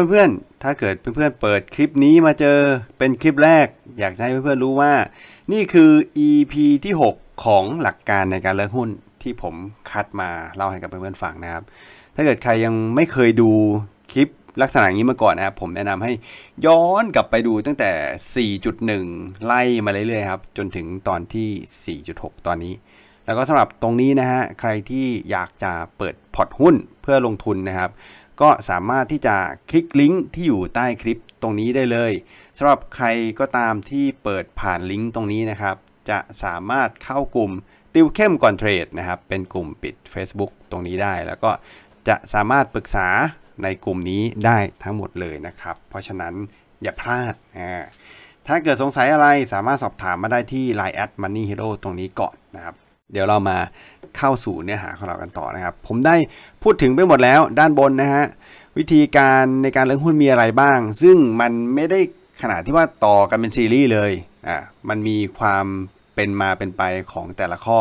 ับเพื่อน ๆ ถ้าเกิดเพื่อน ๆ เปิดคลิปนี้มาเจอเป็นคลิปแรก อยากให้เพื่อน ๆ รู้ว่า นี่คือ EP ที่ 6 ของหลักการในการเลือกหุ้นที่ผมคัดมาเล่าให้กับเพื่อนๆ ฟังนะครับ ถ้าเกิดใครยังไม่เคยดูคลิปลักษณะนี้มาก่อนนะครับ ผมแนะนำให้ย้อนกลับไปดูตั้งแต่ 4.1 ไล่มาเรื่อยๆ ครับ จนถึงตอนที่ 4.6 ตอนนี้ แล้วก็สำหรับตรงนี้นะฮะ ใครที่อยากจะเปิดพอร์ตหุ้นเพื่อลงทุนนะครับก็สามารถที่จะคลิกลิงก์ที่อยู่ใต้คลิปตรงนี้ได้เลยสำหรับใครก็ตามที่เปิดผ่านลิงก์ตรงนี้นะครับจะสามารถเข้ากลุ่มติวเข้มก่อนเทรดนะครับเป็นกลุ่มปิด Facebook ตรงนี้ได้ แล้วก็จะสามารถปรึกษาในกลุ่มนี้ได้ทั้งหมดเลยนะครับ เพราะฉะนั้นอย่าพลาดนะถ้าเกิดสงสัยอะไรสามารถสอบถามมาได้ที่ Line at Money Hero ตรงนี้ก่อนนะครับเดี๋ยวเรามาเข้าสู่เนื้อหาของเรากันต่อนะครับ ผมได้พูดถึงไปหมดแล้ว ด้านบนนะฮะวิธีการในการเลือกหุ้นมีอะไรบ้าง ซึ่งมันไม่ได้ขนาดที่ว่าต่อกันเป็นซีรีส์เลยอ่ะมันมีความเป็นมาเป็นไปของแต่ละข้อ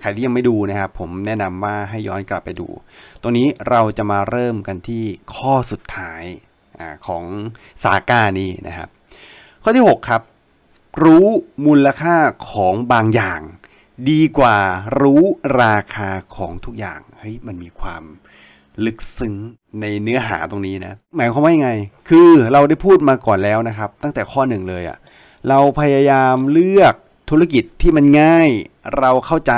ใครที่ยังไม่ดูนะครับผมแนะนำว่าให้ย้อนกลับไปดูตัวนี้เราจะมาเริ่มกันที่ข้อสุดท้ายอของสาก้านี้นะครับข้อที่ 6 ครับ รู้มูลค่าของบางอย่างดีกว่ารู้ราคาของทุกอย่างเฮ้ยมันมีความลึกซึ้งในเนื้อหาตรงนี้นะหมายความว่ายังไง คือเราได้พูดมาก่อนแล้วนะครับ ตั้งแต่ข้อหนึ่งเลยอะ่ะเราพยายามเลือกธุรกิจที่มันง่าย เราเข้าใจ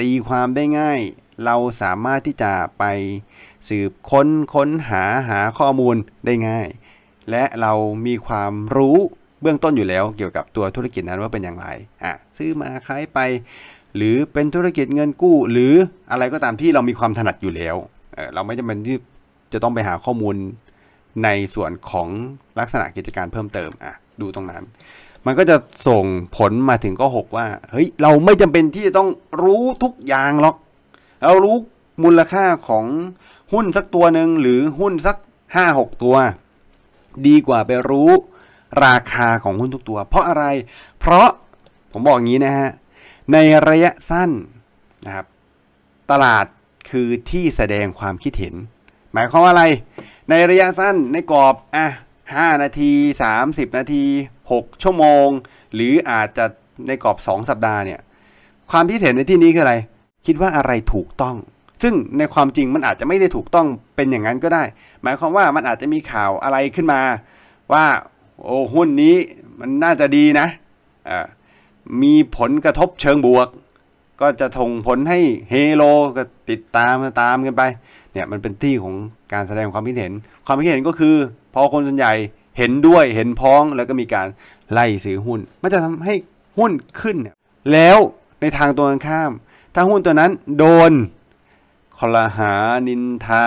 ตีความได้ง่าย เราสามารถที่จะไปสืบค้นค้นหาหาข้อมูลได้ง่าย และเรามีความรู้เบื้องต้นอยู่แล้วเกี่ยวกับตัวธุรกิจนั้นว่าเป็นอย่างไรอ่ะซื้อมาขายไป หรือเป็นธุรกิจเงินกู้ หรืออะไรก็ตามที่เรามีความถนัดอยู่แล้วเเราไม่จำเป็นที่จะต้องไปหาข้อมูลในส่วนของลักษณะกิจการเพิ่มเติมอ่ะดูตรงนั้น มันก็จะส่งผลมาถึงข้อ6ว่าเฮ้ยเราไม่จำเป็นที่จะต้องรู้ทุกอย่างหรอกเรารู้มูลค่าของหุ้นสักตัวหนึ่งหรือหุ้นสัก5-6ตัว ดีกว่าไปรู้ราคาของหุ้นทุกตัวเพราะอะไร เพราะผมบอกอย่างนี้นะฮะ ในระยะสั้นนะครับตลาดคือที่แสดงความคิดเห็น หมายความว่าอะไร ในระยะสั้นในกรอบอ่ะหนาที 30 นาที 6 ชั่วโมง หรืออาจจะในกรอบ 2 สัปดาห์เนี่ยความคิดเห็นในที่นี้คืออะไร คิดว่าอะไรถูกต้อง ซึ่งในความจริงมันอาจจะไม่ได้ถูกต้องเป็นอย่างนั้นก็ได้ หมายความว่ามันอาจจะมีข่าวอะไรขึ้นมาว่าโอ้หุ้นนี้มันน่าจะดีนะ อ่า มีผลกระทบเชิงบวก ก็จะทงผลให้เฮโลก็ติดตามตามกันไป เนี่ยมันเป็นที่ของการแสดงความคิดเห็น ความคิดเห็นก็คือ พอคนส่วนใหญ่เห็นด้วย เห็นพ้องแล้วก็มีการไล่ซื้อหุ้น มันจะทำให้หุ้นขึ้น แล้วในทางตัวกันข้าม ถ้าหุ้นตัวนั้นโดน คลหานินทา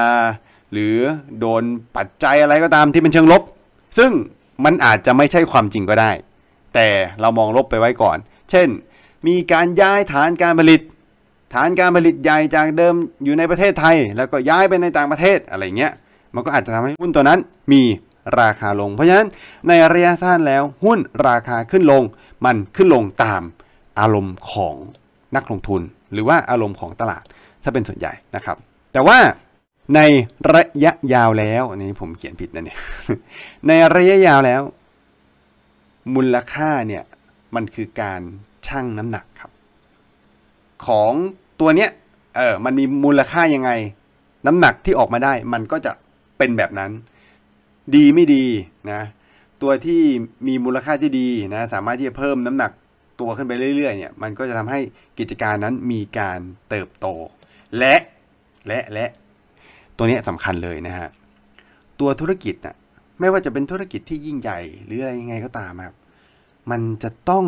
หรือโดนปัจจัยอะไรก็ตามที่เป็นเชิงลบ ซึ่งมันอาจจะไม่ใช่ความจริงก็ได้ แต่เรามองลบไปไว้ก่อน เช่น มีการย้ายฐานการผลิต ฐานการผลิตใหญ่จากเดิมอยู่ในประเทศไทย แล้วก็ย้ายไปในต่างประเทศอะไรเงี้ย มันก็อาจจะทำให้หุ้นตัวนั้นมีราคาลง เพราะฉะนั้นในระยะสั้นแล้วหุ้นราคาขึ้นลง มันขึ้นลงตามอารมณ์ของนักลงทุน หรือว่าอารมณ์ของตลาด ถ้าเป็นส่วนใหญ่นะครับ แต่ว่าในระยะยาวแล้วนี่ผมเขียนผิดนะเนี่ยในระยะยาวแล้ว มูลค่าเนี่ย มันคือการ ชั่งน้ำหนักครับ ของตัวเนี้ยเออมันมีมูลค่ายังไง น้ำหนักที่ออกมาได้ มันก็จะเป็นแบบนั้น ดีไม่ดีนะ ตัวที่มีมูลค่าที่ดีนะ สามารถที่จะเพิ่มน้ำหนักตัวขึ้นไปเรื่อยๆเนี่ยมันก็จะทำให้กิจการนั้นมีการเติบโต และและและตัวนี้สำคัญเลยนะฮะ ตัวธุรกิจน่ะไม่ว่าจะเป็นธุรกิจที่ยิ่งใหญ่หรืออะไรยังไงก็ตามครับ มันจะต้อง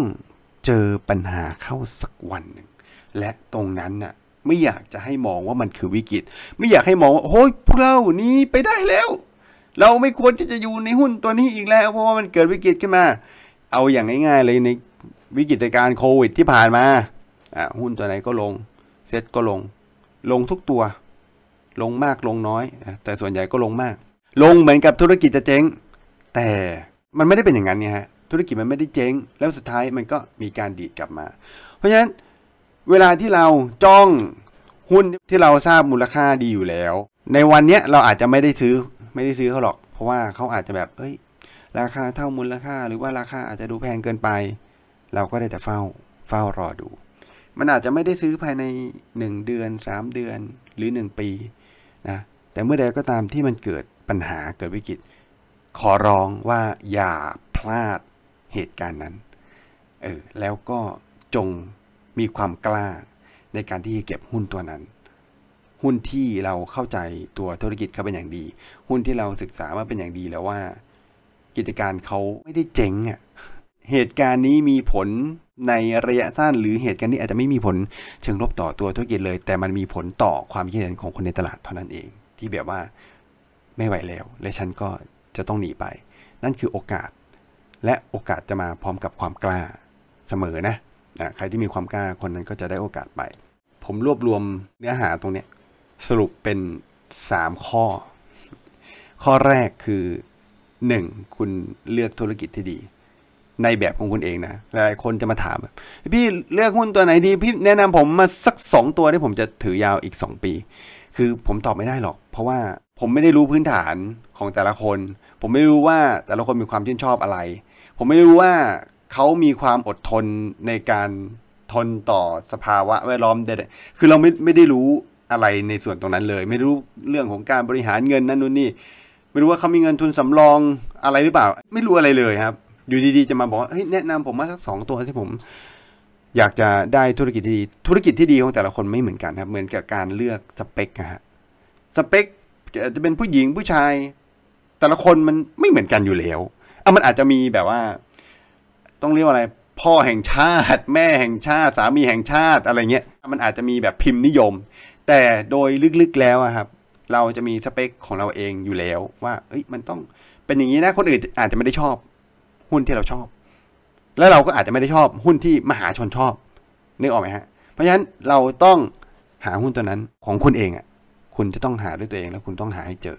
เจอปัญหาเข้าสักวันหนึ่ง และตรงนั้นน่ะ ไม่อยากจะให้มองว่ามันคือวิกฤต ไม่อยากให้มองว่าโอ้ยพวกเรา นี้ไปได้แล้ว เราไม่ควรที่จะอยู่ในหุ้นตัวนี้อีกแล้ว เพราะว่ามันเกิดวิกฤตขึ้นมา เอาอย่างง่าย ๆเลยในวิกฤตการโควิดที่ผ่านมาหุ้นตัวไหนก็ลง เซ็ตก็ลง ลงทุกตัวลงมากลงน้อย แต่ส่วนใหญ่ก็ลงมาก ลงเหมือนกับธุรกิจจะเจ๊งแต่มันไม่ได้เป็นอย่างนั้นเนี่ยฮะธุรกิจมันไม่ได้เจ๊งแล้วสุดท้ายมันก็มีการดีดกลับมา เพราะฉะนั้นเวลาที่เราจ้อง หุ้นที่เราทราบมูลค่าดีอยู่แล้ว ในวันเนี้ยเราอาจจะไม่ได้ซื้อไม่ได้ซื้อเขาหรอก เพราะว่าเขาอาจจะแบบเอ้ย ราคาเท่ามูลค่า หรือว่าราคาอาจจะดูแพงเกินไป เราก็ได้แต่เฝ้าเฝ้ารอดู มันอาจจะไม่ได้ซื้อภายใน 1 เดือน 3 เดือนหรือ 1 ปีนะแต่เมื่อใดก็ตามที่มันเกิดปัญหาเกิดวิกฤตขอร้องว่าอย่าพลาดเหตุการณ์นั้นเออแล้วก็จงมีความกล้าในการที่เก็บหุ้นตัวนั้น หุ้นที่เราเข้าใจตัวธุรกิจเขาเป็นอย่างดี หุ้นที่เราศึกษามาเป็นอย่างดีแล้วว่ากิจการเขาไม่ได้เจ๊งอ่ะเหตุการณ์นี้มีผลในระยะสั้น หรือเหตุการณ์นี้อาจจะไม่มีผลเชิงลบต่อตัวธุรกิจเลย แต่มันมีผลต่อความคิดเห็นของคนในตลาดเท่านั้นเองที่แบบว่าไม่ไหวแล้ว และฉันก็จะต้องหนีไป นั่นคือโอกาส และโอกาสจะมาพร้อมกับความกล้าเสมอนะนะใครที่มีความกล้าคนนั้นก็จะได้โอกาสไป ผมรวบรวมเนื้อหาตรงนี้สรุปเป็น 3 ข้อ ข้อแรกคือ 1. คุณเลือกธุรกิจที่ดีในแบบของคุณเองนะ หลายคนจะมาถามพี่เลือกหุ้นตัวไหนดี พี่แนะนำผมมาสัก2 ตัวที่ผมจะถือยาวอีก 2 ปี คือผมตอบไม่ได้หรอก เพราะว่าผมไม่ได้รู้พื้นฐานของแต่ละคน ผมไม่รู้ว่าแต่ละคนมีความชื่นชอบอะไร ผมไม่รู้ว่าเขามีความอดทนในการทนต่อสภาวะแวดล้อมเด็ดคือเราไม่ไม่ได้รู้อะไรในส่วนตรงนั้นเลย ไม่รู้เรื่องของการบริหารเงินนั่นนู่นนี่ ไม่รู้ว่าเขามีเงินทุนสำรองอะไรหรือเปล่า ไม่รู้อะไรเลยครับอยู่ดีๆจะมาบอกเฮ้ยแนะนำผมมาสักสองตัวที่ผม อยากจะได้ธุรกิจที่ดีธุรกิจที่ดีของแต่ละคนไม่เหมือนกันครับ เหมือนกับการเลือกสเปคนะฮะสเปคจะเป็นผู้หญิงผู้ชาย แต่ละคนมันไม่เหมือนกันอยู่แล้วอ่ะมันอาจจะมีแบบว่าต้องเรียกว่าอะไร พ่อแห่งชาติแม่แห่งชาติ สามีแห่งชาติอะไรเงี้ยมันอาจจะมีแบบพิมพ์นิยม แต่โดยลึกๆแล้วครับ เราจะมีสเปคของเราเองอยู่แล้วว่าเอ้ย มันต้อง เป็นอย่างนี้นะคนอื่นอาจจะไม่ได้ชอบหุ้นที่เราชอบ แล้วเราก็อาจจะไม่ได้ชอบ หุ้นที่มหาชนชอบนึกออกไหมฮะ เพราะฉะนั้นเราต้องหาหุ้นตัวนั้นของคุณเองอ่ะ คุณจะต้องหาด้วยตัวเองแล้วคุณต้องหาให้เจอ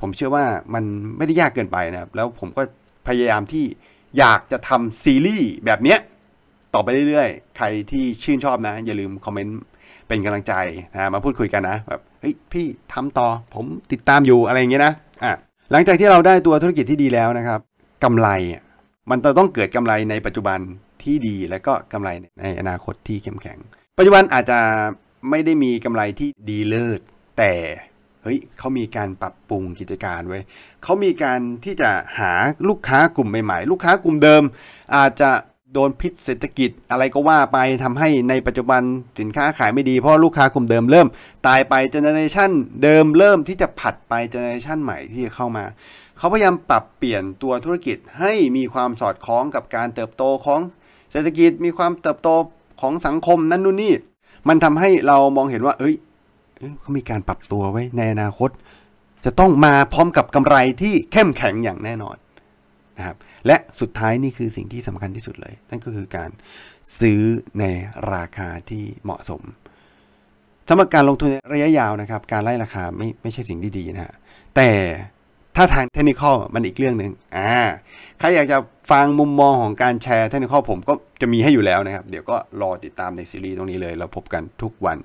ผมเชื่อว่ามันไม่ได้ยากเกินไปนะครับ แล้วผมก็พยายามที่อยากจะทำซีรีส์แบบเนี้ยต่อไปเรื่อย ๆ ใครที่ชื่นชอบนะ อย่าลืมคอมเมนต์ เป็นกำลังใจนะ มาพูดคุยกันนะแบบเฮ้ยพี่ทำต่อผมติดตามอยู่อะไรอย่างเงี้ยนะอ่ะหลังจากที่เราได้ตัวธุรกิจที่ดีแล้วนะครับกำไรมันจะต้องเกิดกำไรในปัจจุบันที่ดีและก็กำไรในอนาคตที่เข้มแข็ง ปัจจุบันอาจจะไม่ได้มีกำไรที่ดีเลิศแต่เฮ้ยเขามีการปรับปรุงกิจการไว้เขามีการที่จะหาลูกค้ากลุ่มใหม่ ๆ ลูกค้ากลุ่มเดิมอาจจะโดนพิษเศรษฐกิจอะไรก็ว่าไปทำให้ในปัจจุบันสินค้าขายไม่ดีเพราะลูกค้ากลุ่มเดิมเริ่ม ตายไปเจเนอเรชันเดิมเริ่มที่จะผัดไปเจเนอเรชันใหม่ที่จะเข้ามาเขาพยายามปรับเปลี่ยนตัวธุรกิจให้มีความสอดคล้องกับการเติบโตของเศรษฐกิจ มีความเติบโตของสังคมนั่นนู่นนี่มันทำให้เรามองเห็นว่า เอ้ยเขามีการปรับตัวไว้ ในอนาคต จะต้องมาพร้อมกับกำไรที่เข้มแข็งอย่างแน่นอนนะครับและสุดท้ายนี่คือสิ่งที่สำคัญที่สุดเลยนั่นก็คือการซื้อในราคาที่เหมาะสมสำหรับการลงทุนระยะยาวนะครับ การไล่ราคา ไม่ไม่ใช่สิ่งที่ดีนะฮะแต่ถ้าทางเทคนิคมันอีกเรื่องหนึ่ง อ่า ใครอยากจะฟังมุมมองของการแชร์เทคนิคผมก็จะมีให้อยู่แล้วนะครับ เดี๋ยวก็รอติดตามในซีรีส์ตรงนี้เลย เราพบกันทุกวัน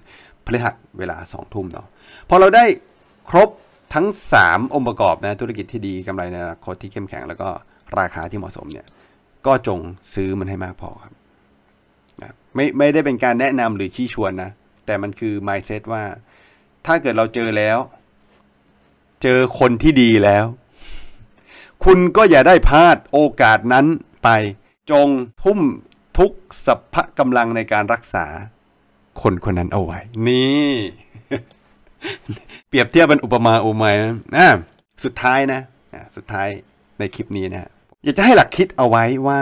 พฤหัสเวลา2ทุ่มเนาะพอเราได้ครบทั้ง 3องค์ประกอบนะ ธุรกิจที่ดีกำไรในอนาคตที่เข้มแข็งแล้วก็ราคาที่เหมาะสมเนี่ย ก็จงซื้อมันให้มากพอครับนะไม่ไม่ได้เป็นการแนะนำหรือชี้ชวนนะ แต่มันคือ mindset ว่า ถ้าเกิดเราเจอแล้วเจอคนที่ดีแล้ว คุณก็อย่าได้พลาดโอกาสนั้นไป จงทุ่มทุกสัพพะกำลังในการรักษา คนคนนั้นเอาไว้ นี่ เปรียบเทียบเป็นอุปมาอุปไมยนะสุดท้ายนะ สุดท้ายในคลิปนี้นะ อยากจะให้หลักคิดเอาไว้ว่า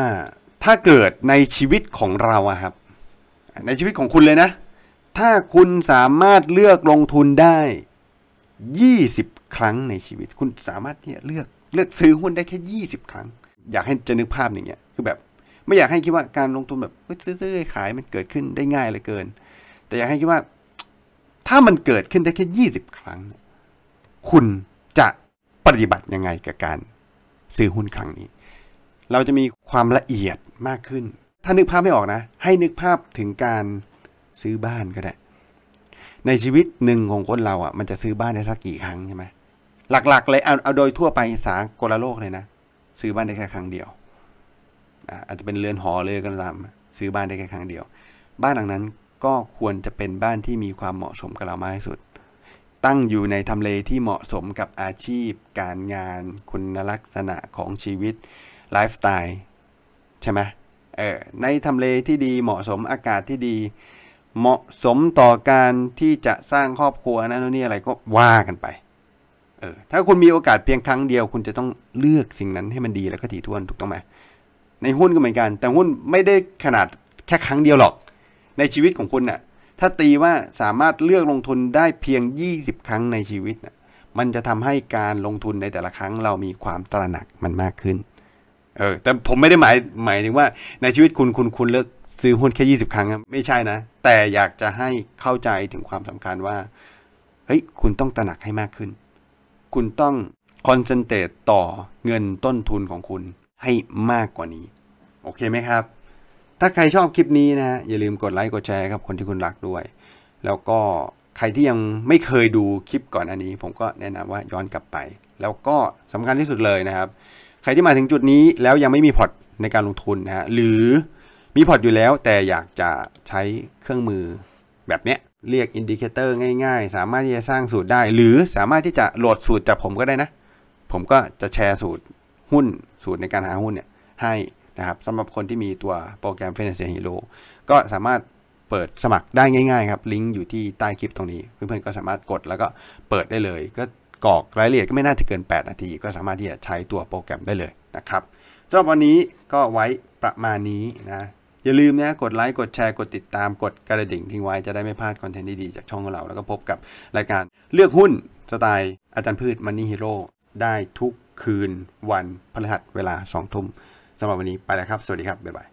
ถ้าเกิดในชีวิตของเราอะครับ ในชีวิตของคุณเลยนะ ถ้าคุณสามารถเลือกลงทุนได้ 20ครั้งในชีวิต คุณสามารถที่จะเลือกเลือกซื้อหุ้นได้แค่ยี่สิบครั้ง อยากให้จะนึกภาพอย่างเงี้ยคือแบบ ไม่อยากให้คิดว่าการลงทุนแบบซื้อขาย มันเกิดขึ้นได้ง่ายเลยเกิน แต่อยากให้คิดว่า ถ้ามันเกิดขึ้นได้แค่ยี่สิบครั้ง คุณจะปฏิบัติยังไงกับการซื้อหุ้นครั้งนี้ เราจะมีความละเอียดมากขึ้น ถ้านึกภาพไม่ออกนะ ให้นึกภาพถึงการซื้อบ้านก็ได้ ในชีวิตหนึ่งของคนเราอ่ะมันจะซื้อบ้านได้สักกี่ครั้งใช่ไหมหลัก ๆ เลยเอาเอาโดยทั่วไปสากลโลกเลยนะ ซื้อบ้านได้แค่ครั้งเดียวอาจจะเป็นเรือนหอเลยก็ตาม ซื้อบ้านได้แค่ครั้งเดียว บ้านหลังนั้นก็ควรจะเป็นบ้านที่มีความเหมาะสมกับเรามากที่สุด ตั้งอยู่ในทำเลที่เหมาะสมกับอาชีพ การงานคุณลักษณะของชีวิตไลฟ์สไตล์ใช่ไหมเออในทำเลที่ดีเหมาะสมอากาศที่ดี เหมาะสมต่อการที่จะสร้างครอบครัวนะั่นนี่อะไรก็ว่ากันไปเออถ้าคุณมีโอกาสเพียงครั้งเดียว คุณจะต้องเลือกสิ่งนั้นให้มันดีแล้วก็ถี่ถ้วนถูกต้องไหมในหุ้นก็เหมือนกัน แต่หุ้นไม่ได้ขนาดแค่ครั้งเดียวหรอก ในชีวิตของคุณนะ่ะถ้าตีว่าสามารถเลือกลงทุนได้เพียง 20 ครั้งในชีวิตนะมันจะทำให้การลงทุนในแต่ละครั้งเรามีความตระหนักมันมากขึ้นเออแต่ผมไม่ได้หมายหมายถึงว่าในชีวิตคุณคุณคุณเลือกซื้อหุ้นแค่ 20 ครั้ง ไม่ใช่นะ แต่อยากจะให้เข้าใจถึงความสำคัญว่าเฮ้ยคุณต้องตระหนักให้มากขึ้นคุณต้องคอนเซนเทรตต่อเงินต้นทุนของคุณให้มากกว่านี้ โอเคไหมครับ ถ้าใครชอบคลิปนี้นะอย่าลืมกดไลค์กดแชร์ครับคนที่คุณรักด้วย แล้วก็ใครที่ยังไม่เคยดูคลิปก่อนอันนี้ ผมก็แนะนำว่าย้อนกลับไป แล้วก็สำคัญที่สุดเลยนะครับ ใครที่มาถึงจุดนี้แล้วยังไม่มีพอร์ตในการลงทุนนะฮะหรือมีพอร์ตอยู่แล้วแต่อยากจะใช้เครื่องมือแบบเนี้ยเรียกอินดิเคเตอร์ง่าย ๆ สามารถที่จะสร้างสูตรได้ หรือสามารถที่จะโหลดสูตรจากผมก็ได้นะ ผมก็จะแชร์สูตรหุ้นสูตรในการหาหุ้นเนี่ยให้นะครับสำหรับคนที่มีตัวโปรแกรม Financial Hero ก็สามารถเปิดสมัครได้ง่าย ๆ ครับ ลิงก์อยู่ที่ใต้คลิปตรงนี้ เพื่อนๆก็สามารถกดแล้วก็เปิดได้เลย ก็กรอกรายละเอียดก็ไม่น่าจะเกิน 8 นาที ก็สามารถที่จะใช้ตัวโปรแกรมได้เลยนะครับสำหรับวันนี้ก็ไว้ประมาณนี้นะอย่าลืมนะกดไลค์ กดแชร์ กดติดตามกดกระดิ่งทิ้งไว้จะได้ไม่พลาดคอนเทนต์ดีๆจากช่องของเรา แล้วก็พบกับรายการเลือกหุ้นสไตล์อาจารย์พืชมันนี่ฮีโร่ได้ทุกคืนวันพฤหัสเวลาสองทุ่มสำหรับวันนี้ไปแล้วครับ สวัสดีครับ บ๊ายบาย